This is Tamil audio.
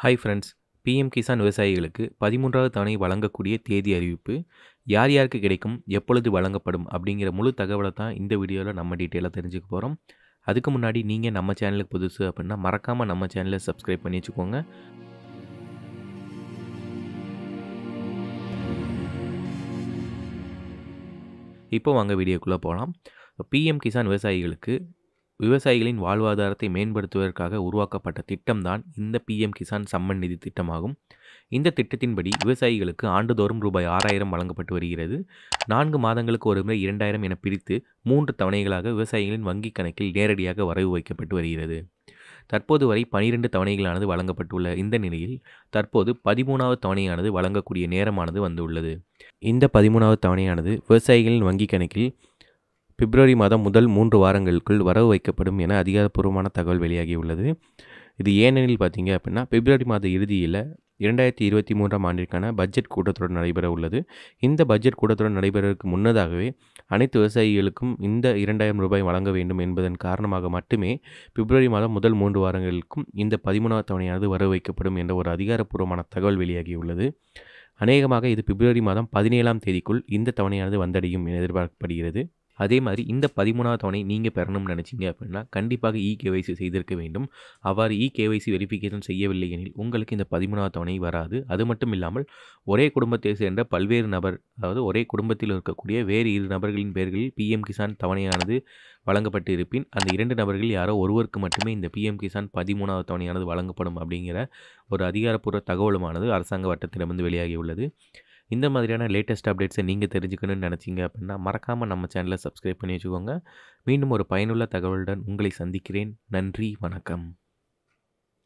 ஹாய் ஃப்ரெண்ட்ஸ் பிஎம் கிசான் விவசாயிகளுக்கு பதிமூன்றாவது தவணை வழங்கக்கூடிய தேதி அறிவிப்பு யார் யாருக்கு கிடைக்கும் எப்பொழுது வழங்கப்படும் அப்படிங்கிற முழு தகவலை தான் இந்த வீடியோவில் நம்ம டீட்டெயிலாக தெரிஞ்சுக்க போகிறோம் அதுக்கு முன்னாடி நீங்கள் நம்ம சேனலுக்கு புதுசு அப்படின்னா மறக்காமல் நம்ம சேனலை சப்ஸ்கிரைப் பண்ணி வச்சுக்கோங்க இப்போ வாங்க வீடியோக்குள்ளே போகலாம் பிஎம் கிசான் விவசாயிகளுக்கு விவசாயிகளின் வாழ்வாதாரத்தை மேம்படுத்துவதற்காக உருவாக்கப்பட்ட திட்டம்தான் இந்த பிஎம் கிசான் சம்மன் நிதி திட்டமாகும் இந்த திட்டத்தின்படி விவசாயிகளுக்கு ஆண்டுதோறும் ரூபாய் ஆறாயிரம் வழங்கப்பட்டு வருகிறது நான்கு மாதங்களுக்கு ஒரு முறை இரண்டாயிரம் என பிரித்து மூன்று தவணைகளாக விவசாயிகளின் வங்கிக் கணக்கில் நேரடியாக வரவு வைக்கப்பட்டு வருகிறது தற்போது வரை பனிரெண்டு தவணைகளானது வழங்கப்பட்டுள்ள இந்த நிலையில் தற்போது பதிமூணாவது தவணையானது வழங்கக்கூடிய நேரமானது வந்துள்ளது இந்த பதிமூணாவது தவணையானது விவசாயிகளின் வங்கிக் கணக்கில் பிப்ரவரி மாதம் முதல் மூன்று வாரங்களுக்குள் வரவு வைக்கப்படும் என அதிகாரப்பூர்வமான தகவல் வெளியாகியுள்ளது இது ஏனெனில் பார்த்தீங்க அப்படின்னா பிப்ரவரி மாத இறுதியில் இரண்டாயிரத்தி இருபத்தி மூன்றாம் ஆண்டிற்கான பட்ஜெட் கூட்டத்தொடர் நடைபெற உள்ளது இந்த பட்ஜெட் கூட்டத்தொடர் நடைபெறுவதற்கு முன்னதாகவே அனைத்து விவசாயிகளுக்கும் இந்த இரண்டாயிரம் ரூபாய் வழங்க வேண்டும் என்பதன் காரணமாக மட்டுமே பிப்ரவரி மாதம் முதல் மூன்று வாரங்களுக்கும் இந்த பதிமூணாவது தவணையானது வரவு வைக்கப்படும் என்ற ஒரு அதிகாரப்பூர்வமான தகவல் வெளியாகியுள்ளது அநேகமாக இது பிப்ரவரி மாதம் பதினேழாம் தேதிக்குள் இந்த தவணையானது வந்தடையும் என எதிர்பார்க்கப்படுகிறது அதே மாதிரி இந்த பதிமூணாவது தவணை நீங்கள் பெறணும்னு நினச்சிங்க அப்படின்னா கண்டிப்பாக இ e கேவைசி செய்திருக்க வேண்டும் அவ்வாறு இ கேவைசி வெரிஃபிகேஷன் செய்யவில்லை எனில் உங்களுக்கு இந்த பதிமூணாவது தவணை வராது அது மட்டும் இல்லாமல் ஒரே குடும்பத்தை சேர்ந்த பல்வேறு நபர் அதாவது ஒரே குடும்பத்தில் இருக்கக்கூடிய வேறு இரு நபர்களின் பெயர்களில் பிஎம் கிசான் தவணையானது வழங்கப்பட்டு இருப்பின் அந்த இரண்டு நபர்கள் யாரோ ஒருவருக்கு மட்டுமே இந்த பிஎம் கிசான் பதிமூணாவது தவணையானது வழங்கப்படும் அப்படிங்கிற ஒரு அதிகாரப்பூர்வ தகவலுமானது அரசாங்க வட்டத்திடமிருந்து வெளியாகியுள்ளது இந்த மாதிரியான லேட்டஸ்ட் அப்டேட்ஸை நீங்கள் தெரிஞ்சுக்கணும்னு நினச்சிங்க அப்படின்னா மறக்காமல் நம்ம சேனலை சப்ஸ்கிரைப் பண்ணி வச்சுக்கோங்க மீண்டும் ஒரு பயனுள்ள தகவலுடன் உங்களை சந்திக்கிறேன் நன்றி வணக்கம்